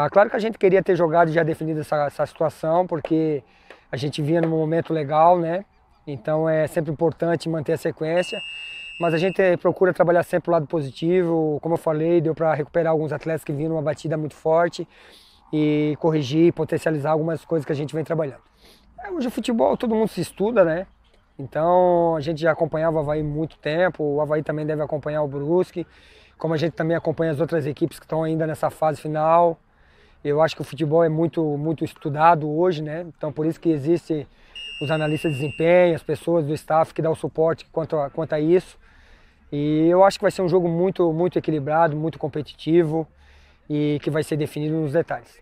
Ah, claro que a gente queria ter jogado e já definido essa, essa situação, porque a gente vinha num momento legal, né? Então é sempre importante manter a sequência. Mas a gente eh, procura trabalhar sempre o lado positivo. Como eu falei, deu para recuperar alguns atletas que vinham numa batida muito forte e corrigir, potencializar algumas coisas que a gente vem trabalhando. É, hoje o futebol todo mundo se estuda, né? Então a gente já acompanhava o Havaí muito tempo, o Havaí também deve acompanhar o Brusque, como a gente também acompanha as outras equipes que estão ainda nessa fase final. Eu acho que o futebol é muito, muito estudado hoje, né? Então por isso que existe os analistas de desempenho, as pessoas do staff que dá o suporte quanto a, quanto a isso. E eu acho que vai ser um jogo muito, muito equilibrado, muito competitivo e que vai ser definido nos detalhes.